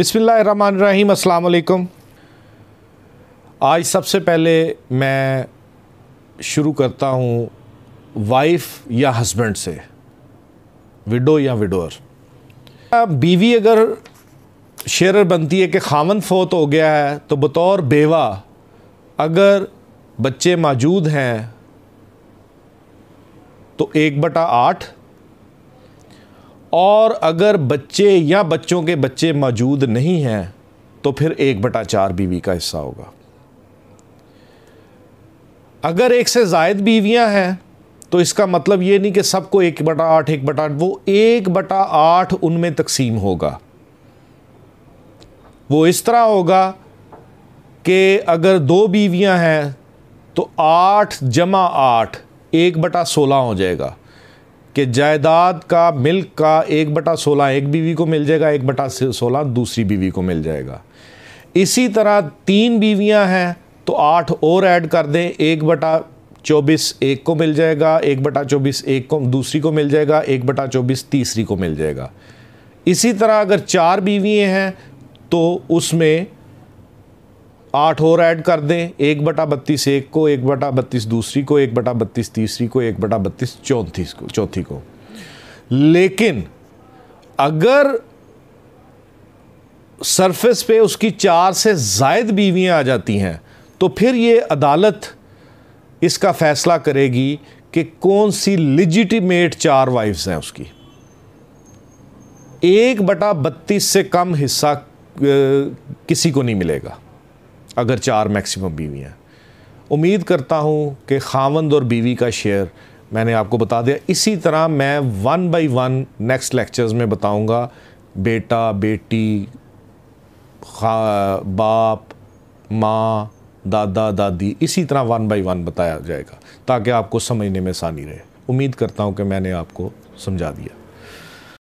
अस्सलाम अल्लाम आज सबसे पहले मैं शुरू करता हूँ वाइफ या हस्बैंड से विडो या विडोअर बीवी अगर शेरर बनती है कि खामन फोत हो गया है तो बतौर बेवा अगर बच्चे मौजूद हैं तो एक बटा आठ और अगर बच्चे या बच्चों के बच्चे मौजूद नहीं हैं तो फिर एक बटा चार बीवी का हिस्सा होगा अगर एक से जायद बीवियां हैं तो इसका मतलब ये नहीं कि सबको एक बटा आठ एक बटा आठ वो एक बटा आठ उनमें तकसीम होगा वो इस तरह होगा कि अगर दो बीवियां हैं तो आठ जमा आठ एक बटा सोलह हो जाएगा कि जायदाद का मिल्क का एक बटा सोलह एक बीवी को मिल जाएगा एक बटा सोलह दूसरी बीवी को मिल जाएगा इसी तरह तीन बीवियां हैं तो आठ और ऐड कर दें एक बटा चौबीस एक को मिल जाएगा एक बटा चौबीस एक को दूसरी को मिल जाएगा एक बटा चौबीस तीसरी को मिल जाएगा इसी तरह अगर चार बीवियाँ हैं तो उसमें आठ और ऐड कर दें एक बटा बत्तीस एक को एक बटा बत्तीस दूसरी को एक बटा बत्तीस तीसरी को एक बटा बत्तीस चौंतीस को चौथी को लेकिन अगर सरफेस पे उसकी चार से जायद बीवियां आ जाती हैं तो फिर ये अदालत इसका फैसला करेगी कि कौन सी लिजिटिमेट चार वाइफ्स हैं उसकी एक बटा बत्तीस से कम हिस्सा किसी को नहीं मिलेगा अगर चार मैक्सिमम बीवियाँ उम्मीद करता हूँ कि खावंद और बीवी का शेयर मैंने आपको बता दिया इसी तरह मैं one by one next lectures में बताऊंगा बेटा बेटी बाप माँ दादा दादी इसी तरह वन बाय वन बताया जाएगा ताकि आपको समझने में आसानी रहे उम्मीद करता हूँ कि मैंने आपको समझा दिया